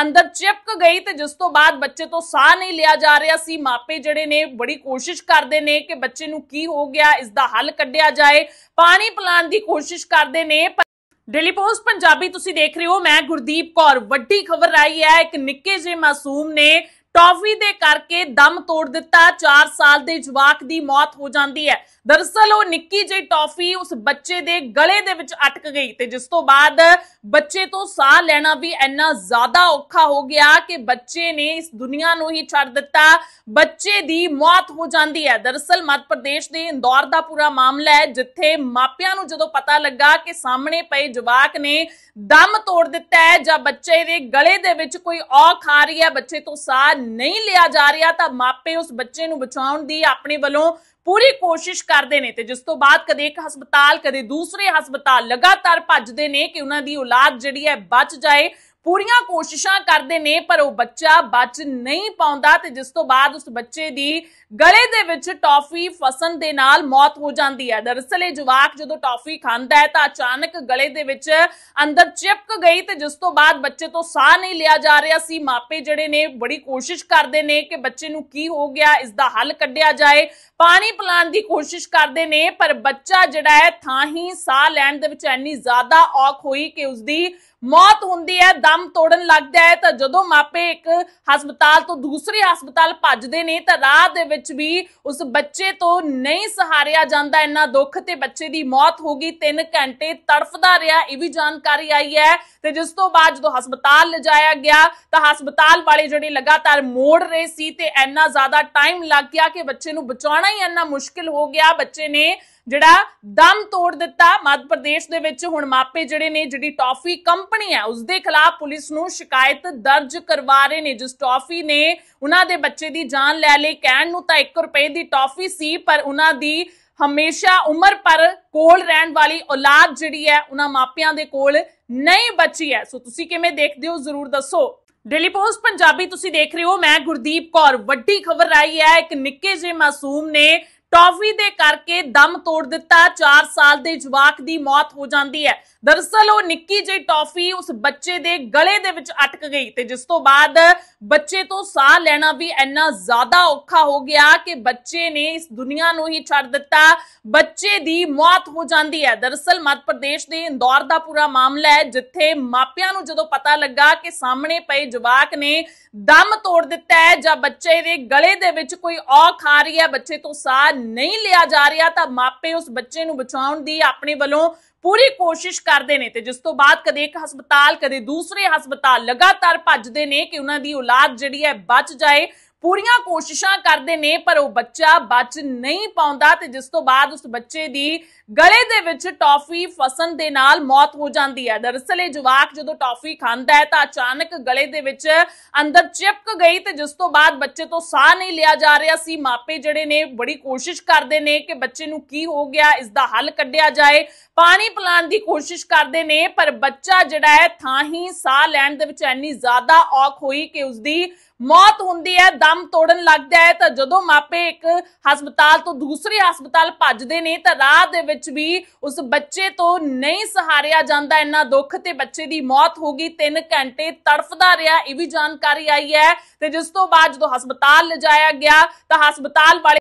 ਅੰਦਰ ਚਿਪਕ ਗਈ ਤੇ ਜਿਸ ਤੋਂ ਬਾਅਦ ਬੱਚੇ ਤੋਂ ਸਾਹ ਨਹੀਂ ਲਿਆ ਜਾ ਰਿਹਾ ਸੀ ਮਾਪੇ ਜਿਹੜੇ ਨੇ ਬੜੀ ਕੋਸ਼ਿਸ਼ ਕਰਦੇ ਨੇ ਕਿ ਬੱਚੇ ਨੂੰ ਕੀ ਹੋ ਗਿਆ ਇਸ ਦਾ ਹੱਲ ਕੱਢਿਆ ਜਾਏ ਪਾਣੀ ਪਲਾਣ ਦੀ ਕੋਸ਼ਿਸ਼ ਕਰਦੇ ਨੇ ਡੇਲੀ ਪੋਸਟ ਪੰਜਾਬੀ ਤੁਸੀਂ ਦੇਖ ਰਹੇ ਹੋ ਮੈਂ ਗੁਰਦੀਪ ਕੌਰ ਵੱਡੀ ਖਬਰ ਆਈ ਹੈ ਇੱਕ ਨਿੱਕੇ ਜਿਹੇ ਮਾਸੂਮ ਨੇ ਟੌਫੀ ਦੇ ਕਰਕੇ ਦਮ ਤੋੜ ਦਿੱਤਾ 4 ਸਾਲ ਦੇ ਜਵਾਕ ਦੀ ਮੌਤ ਹੋ ਜਾਂਦੀ ਹੈ ਦਰਸਲ ਉਹ ਨਿੱਕੀ ਜਿਹੀ ਟੌਫੀ ਉਸ ਬੱਚੇ ਦੇ ਗਲੇ ਦੇ ਵਿੱਚ ਅਟਕ ਗਈ ਤੇ ਜਿਸ ਤੋਂ ਬਾਅਦ ਬੱਚੇ ਤੋਂ ਸਾਹ ਲੈਣਾ ਵੀ ਇੰਨਾ ਜ਼ਿਆਦਾ ਔਖਾ ਹੋ ਗਿਆ ਕਿ ਬੱਚੇ ਨੇ ਇਸ ਦੁਨੀਆ ਨੂੰ ਹੀ ਛੱਡ ਦਿੱਤਾ ਬੱਚੇ ਦੀ ਮੌਤ ਹੋ ਜਾਂਦੀ ਹੈ ਦਰਸਲ ਮੱਧ ਪ੍ਰਦੇਸ਼ ਦੇ ਇੰਦੌਰ ਦਾ ਪੂਰਾ ਮਾਮਲਾ ਹੈ ਜਿੱਥੇ ਮਾਪਿਆਂ ਨੂੰ ਜਦੋਂ ਪਤਾ ਲੱਗਾ ਕਿ ਸਾਹਮਣੇ ਪਏ ਜਵਾਕ ਨੇ ਦਮ ਤੋੜ ਦਿੱਤਾ ਹੈ ਜਾਂ ਬੱਚੇ ਦੇ ਗਲੇ ਦੇ ਵਿੱਚ ਕੋਈ ਔਖ ਆ ਰਹੀ ਹੈ ਬੱਚੇ ਤੋਂ ਸਾਹ ਨਹੀਂ ਲਿਆ ਜਾ ਰਿਹਾ ਤਾਂ ਮਾਪੇ ਉਸ ਬੱਚੇ ਨੂੰ ਬਚਾਉਣ ਦੀ ਆਪਣੇ ਵੱਲੋਂ ਪੂਰੀ ਕੋਸ਼ਿਸ਼ ਕਰਦੇ ਨੇ ਤੇ ਜਿਸ ਤੋਂ ਬਾਅਦ ਕਦੇ ਇੱਕ ਹਸਪਤਾਲ ਕਦੇ ਦੂਸਰੇ ਹਸਪਤਾਲ ਲਗਾਤਾਰ ਭੱਜਦੇ ਨੇ ਕਿ ਉਹਨਾਂ ਦੀ ਔਲਾਦ ਜਿਹੜੀ ਹੈ ਬਚ ਜਾਏ ਪੂਰੀਆਂ ਕੋਸ਼ਿਸ਼ਾਂ ਕਰਦੇ ਨੇ ਪਰ ਉਹ ਬੱਚਾ ਬਚ ਨਹੀਂ ਪਾਉਂਦਾ ਤੇ ਜਿਸ ਤੋਂ ਬਾਅਦ ਉਸ ਬੱਚੇ ਦੀ ਗਲੇ ਦੇ ਵਿੱਚ ਟੌਫੀ ਫਸਣ ਦੇ ਨਾਲ ਮੌਤ ਹੋ ਜਾਂਦੀ ਹੈ ਦਰਅਸਲ ਇਹ ਜਵਾਕ ਜਦੋਂ ਟੌਫੀ ਖਾਂਦਾ ਹੈ ਤਾਂ ਅਚਾਨਕ ਗਲੇ ਦੇ ਵਿੱਚ ਅੰਦਰ ਚਿਪਕ ਗਈ ਤੇ ਜਿਸ ਤੋਂ ਬਾਅਦ ਬੱਚੇ ਤੋਂ ਸਾਹ ਨਹੀਂ ਲਿਆ ਜਾ ਰਿਹਾ ਸੀ ਮਾਪੇ ਜਿਹੜੇ ਨੇ ਬੜੀ ਕੋਸ਼ਿਸ਼ ਕਰਦੇ ਨੇ ਕਿ ਬੱਚੇ ਨੂੰ ਕੀ ਹੋ ਗਿਆ ਇਸ ਦਾ ਹੱਲ ਕੱਢਿਆ ਜਾਏ ਪਾਣੀ ਪਲਾਣ ਦੀ ਕੋਸ਼ਿਸ਼ ਕਰਦੇ ਨੇ ਪਰ ਬੱਚਾ ਜਿਹੜਾ ਹੈ ਥਾਂ ਹੀ ਸਾਹ ਲੈਣ ਦੇ ਵਿੱਚ ਇੰਨੀ ਜ਼ਿਆਦਾ ਔਖ ਹੋਈ ਕਿ ਉਸ ਦੀ ਮੌਤ ਹੁੰਦੀ ਹੈ ਦਮ ਤੋੜਨ ਲੱਗਦਾ ਹੈ ਤਾਂ ਜਦੋਂ ਮਾਪੇ ਇੱਕ ਹਸਪਤਾਲ ਤੋਂ ਦੂਸਰੇ ਹਸਪਤਾਲ ਭੱਜਦੇ ਨੇ ਤਾਂ ਰਾਹ ਦੇ ਵਿੱਚ ਵੀ ਉਸ ਬੱਚੇ ਤੋਂ ਨਹੀਂ ਸਹਾਰਿਆ ਜਾਂਦਾ ਇੰਨਾ ਦੁੱਖ ਤੇ ਬੱਚੇ ਦੀ ਮੌਤ ਹੋ ਗਈ 3 ਘੰਟੇ ਤੜਫਦਾ ਰਿਹਾ ਇਹ ਵੀ ਜਾਣਕਾਰੀ ਆਈ ਹੈ ਤੇ ਜਿਸ ਤੋਂ ਬਾਅਦ ਜਦੋਂ ਹਸਪਤਾਲ ਲਿਜਾਇਆ ਗਿਆ ਤਾਂ ਹਸਪਤਾਲ ਵਾਲੇ ਜਿਹੜੇ ਲਗਾਤਾਰ ਮੋੜ ਰਹੇ ਸੀ ਤੇ ਇੰਨਾ ਜ਼ਿਆਦਾ ਟਾਈਮ ਲੱਗ ਗਿਆ ਕਿ ਬੱਚੇ ਨੂੰ ਬਚਾਉਣਾ ਹੀ ਇੰਨਾ ਮੁਸ਼ਕਿਲ ਹੋ ਗਿਆ ਬੱਚੇ ਨੇ ਜਿਹੜਾ ਦਮ ਤੋੜ ਦਿੱਤਾ ਮੱਧ ਪ੍ਰਦੇਸ਼ ਦੇ ਵਿੱਚ ਹੁਣ ਮਾਪੇ ਜਿਹੜੇ ਨੇ ਜਿਹੜੀ ਟੌਫੀ ਕੰਪਨੀ ਹੈ ਉਸ ਦੇ ਖਿਲਾਫ ਪੁਲਿਸ ਨੂੰ ਸ਼ਿਕਾਇਤ ਦਰਜ ਕਰਵਾ ਰਹੇ ਨੇ ਜਿਸ ਟੌਫੀ ਨੇ ਉਹਨਾਂ ਦੇ ਬੱਚੇ ਦੀ ਜਾਨ ਲੈ ਲਈ ਕਹਿਣ ਨੂੰ ਤਾਂ 1 ਰੁਪਏ ਦੀ ਟੌਫੀ ਸੀ ਪਰ ਉਹਨਾਂ ਦੀ ਹਮੇਸ਼ਾ ਉਮਰ ਪਰ ਕੋਲ ਰਹਿਣ ਵਾਲੀ ਔਲਾਦ ਜਿਹੜੀ ਹੈ ਉਹਨਾਂ ਮਾਪਿਆਂ ਦੇ ਕੋਲ ਨਹੀਂ ਬੱਚੀ ਹੈ ਸੋ ਤੁਸੀਂ ਕਿਵੇਂ ਦੇਖਦੇ ਹੋ ਜ਼ਰੂਰ ਦੱਸੋ ਡੇਲੀ ਪੋਸਟ ਪੰਜਾਬੀ ਤੁਸੀਂ ਦੇਖ ਰਹੇ ਹੋ ਮੈਂ ਗੁਰਦੀਪ ਕੌਰ ਵੱਡੀ ਖਬਰ ਆਈ ਹੈ ਇੱਕ ਨਿੱਕੇ ਜਿਹੇ ਮਾਸੂਮ ਨੇ ਟੌਫੀ ਦੇ ਕਰਕੇ ਦਮ ਤੋੜ ਦਿੱਤਾ 4 ਸਾਲ ਦੇ ਜਵਾਕ ਦੀ ਮੌਤ ਹੋ ਜਾਂਦੀ ਹੈ ਦਰਸਲ ਉਹ ਨਿੱਕੀ ਜਿਹੀ ਟੌਫੀ ਉਸ ਬੱਚੇ ਦੇ ਗਲੇ ਦੇ ਵਿੱਚ ਅਟਕ ਗਈ ਤੇ ਜਿਸ ਤੋਂ ਬਾਅਦ ਬੱਚੇ ਤੋਂ ਸਾਹ ਲੈਣਾ ਵੀ ਇੰਨਾ ਜ਼ਿਆਦਾ ਔਖਾ ਹੋ ਗਿਆ ਕਿ ਬੱਚੇ ਨੇ ਇਸ ਦੁਨੀਆ ਨੂੰ ਹੀ ਛੱਡ ਦਿੱਤਾ ਬੱਚੇ ਦੀ ਮੌਤ ਹੋ ਜਾਂਦੀ ਹੈ ਦਰਸਲ ਮੱਧ ਪ੍ਰਦੇਸ਼ ਦੇ ਇੰਦੌਰ ਦਾ ਪੂਰਾ ਮਾਮਲਾ ਹੈ ਜਿੱਥੇ ਮਾਪਿਆਂ ਨੂੰ ਜਦੋਂ ਪਤਾ ਲੱਗਾ ਕਿ ਸਾਹਮਣੇ ਪਏ ਜਵਾਕ ਨੇ ਦਮ ਤੋੜ ਦਿੱਤਾ ਹੈ ਜਾਂ ਬੱਚੇ ਦੇ ਗਲੇ ਦੇ ਵਿੱਚ ਕੋਈ ਔਖ ਆ ਰਹੀ ਹੈ ਬੱਚੇ ਤੋਂ ਸਾਹ ਨਹੀਂ ਲਿਆ ਜਾ ਰਿਹਾ ਤਾਂ ਮਾਪੇ ਉਸ ਬੱਚੇ ਨੂੰ ਬਚਾਉਣ ਦੀ ਆਪਣੇ ਵੱਲੋਂ ਪੂਰੀ ਕੋਸ਼ਿਸ਼ ਕਰਦੇ ਨੇ ਤੇ ਜਿਸ ਤੋਂ ਬਾਅਦ ਕਦੇ ਇੱਕ ਹਸਪਤਾਲ ਕਦੇ ਦੂਸਰੇ ਹਸਪਤਾਲ ਲਗਾਤਾਰ ਭੱਜਦੇ ਨੇ ਕਿ ਉਹਨਾਂ ਦੀ ਔਲਾਦ ਜਿਹੜੀ ਹੈ ਬਚ ਜਾਏ ਪੂਰੀਆਂ ਕੋਸ਼ਿਸ਼ਾਂ ਕਰਦੇ ਨੇ ਪਰ ਉਹ ਬੱਚਾ ਬਚ ਨਹੀਂ ਪਾਉਂਦਾ ਤੇ ਜਿਸ ਤੋਂ ਬਾਅਦ ਉਸ ਬੱਚੇ ਦੀ ਗਲੇ ਦੇ ਵਿੱਚ ਟੌਫੀ ਫਸਣ ਦੇ ਨਾਲ ਮੌਤ ਹੋ ਜਾਂਦੀ ਹੈ ਦਰਅਸਲ ਇਹ ਜਵਾਕ ਜਦੋਂ ਟੌਫੀ ਖਾਂਦਾ ਹੈ ਤਾਂ ਅਚਾਨਕ ਗਲੇ ਦੇ ਵਿੱਚ ਅੰਦਰ ਚਿਪਕ ਗਈ ਤੇ ਜਿਸ ਤੋਂ ਬਾਅਦ ਬੱਚੇ ਤੋਂ ਸਾਹ ਨਹੀਂ ਲਿਆ ਜਾ ਰਿਹਾ ਸੀ ਮਾਪੇ ਜਿਹੜੇ ਨੇ ਬੜੀ ਕੋਸ਼ਿਸ਼ ਕਰਦੇ ਨੇ ਕਿ ਬੱਚੇ ਨੂੰ ਕੀ ਹੋ ਗਿਆ ਇਸ ਦਾ ਹੱਲ ਕੱਢਿਆ ਜਾਏ ਪਾਣੀ ਪਲਾਣ ਦੀ ਕੋਸ਼ਿਸ਼ ਕਰਦੇ ਨੇ ਪਰ ਬੱਚਾ ਜਿਹੜਾ ਹੈ ਥਾਂ ਹੀ ਸਾਹ ਲੈਣ ਦੇ ਵਿੱਚ ਇੰਨੀ ਜ਼ਿਆਦਾ ਔਖ ਹੋਈ ਕਿ ਉਸ ਦੀ ਮੌਤ ਹੁੰਦੀ ਹੈ ਦਮ ਤੋੜਨ ਲੱਗਦਾ ਹੈ ਤਾਂ ਜਦੋਂ ਮਾਪੇ ਇੱਕ ਹਸਪਤਾਲ ਤੋਂ ਦੂਸਰੇ ਹਸਪਤਾਲ ਭੱਜਦੇ ਨੇ ਤਾਂ ਰਾਹ ਦੇ ਵਿੱਚ ਵੀ ਉਸ ਬੱਚੇ ਤੋਂ ਨਹੀਂ ਸਹਾਰਿਆ ਜਾਂਦਾ ਇੰਨਾ ਦੁੱਖ ਤੇ ਬੱਚੇ ਦੀ ਮੌਤ ਹੋ ਗਈ 3 ਘੰਟੇ ਤੜਫਦਾ ਰਿਹਾ ਇਹ ਵੀ ਜਾਣਕਾਰੀ ਆਈ ਹੈ ਤੇ ਜਿਸ ਤੋਂ ਬਾਅਦ ਜਦੋਂ ਹਸਪਤਾਲ ਲਿਜਾਇਆ ਗਿਆ ਤਾਂ ਹਸਪਤਾਲ ਵਾਲੇ